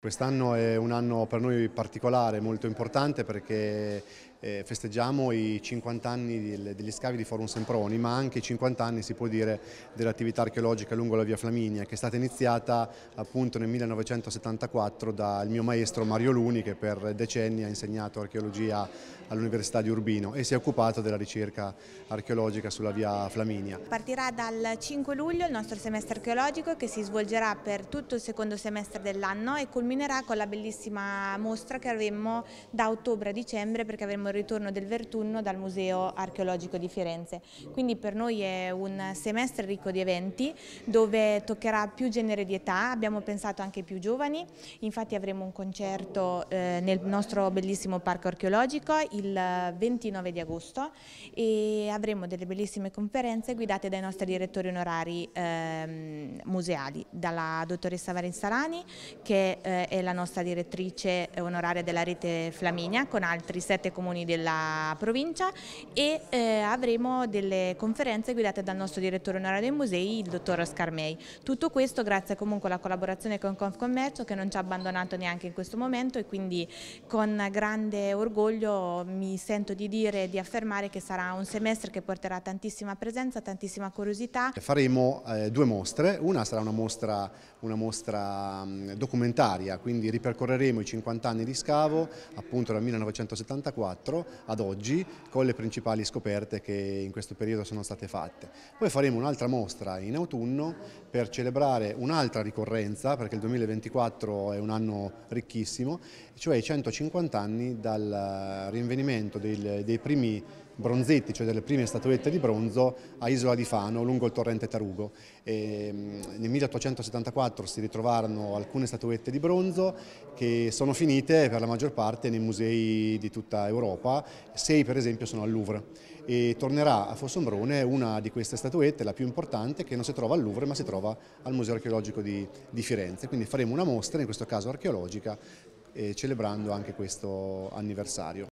Quest'anno è un anno per noi particolare, molto importante perché eh, festeggiamo i 50 anni degli scavi di Forum Semproni, ma anche i 50 anni si può dire dell'attività archeologica lungo la via Flaminia, che è stata iniziata appunto nel 1974 dal mio maestro Mario Luni, che per decenni ha insegnato archeologia all'Università di Urbino e si è occupato della ricerca archeologica sulla via Flaminia. Partirà dal 5 luglio il nostro semestre archeologico che si svolgerà per tutto il secondo semestre dell'anno e culminerà con la bellissima mostra che avremo da ottobre a dicembre perché avremo il ritorno del Vertunno dal Museo Archeologico di Firenze. Quindi per noi è un semestre ricco di eventi dove toccherà più genere di età, abbiamo pensato anche più giovani, infatti avremo un concerto eh, nel nostro bellissimo parco archeologico il 29 di agosto e avremo delle bellissime conferenze guidate dai nostri direttori onorari ehm, museali, dalla dottoressa Varin Salani che eh, è la nostra direttrice onoraria della rete Flaminia con altri sette comuni istituzioni della provincia e eh, avremo delle conferenze guidate dal nostro direttore onorario dei musei, il dottor Oscar May. Tutto questo grazie comunque alla collaborazione con Confcommercio che non ci ha abbandonato neanche in questo momento e quindi con grande orgoglio mi sento di dire e di affermare che sarà un semestre che porterà tantissima presenza, tantissima curiosità. Faremo eh, due mostre, una sarà una mostra, una mostra mm, documentaria, quindi ripercorreremo i 50 anni di scavo appunto dal 1974 2024 ad oggi con le principali scoperte che in questo periodo sono state fatte. Poi faremo un'altra mostra in autunno per celebrare un'altra ricorrenza perché il 2024 è un anno ricchissimo, cioè i 150 anni dal eh, rinvenimento dei, dei primi bronzetti, cioè delle prime statuette di bronzo a Isola di Fano lungo il torrente Tarugo. E nel 1874 si ritrovarono alcune statuette di bronzo che sono finite per la maggior parte nei musei di tutta Europa, sei per esempio sono al Louvre e tornerà a Fossombrone una di queste statuette, la più importante, che non si trova al Louvre ma si trova al Museo Archeologico di, di Firenze. Quindi faremo una mostra, in questo caso archeologica, eh, celebrando anche questo anniversario.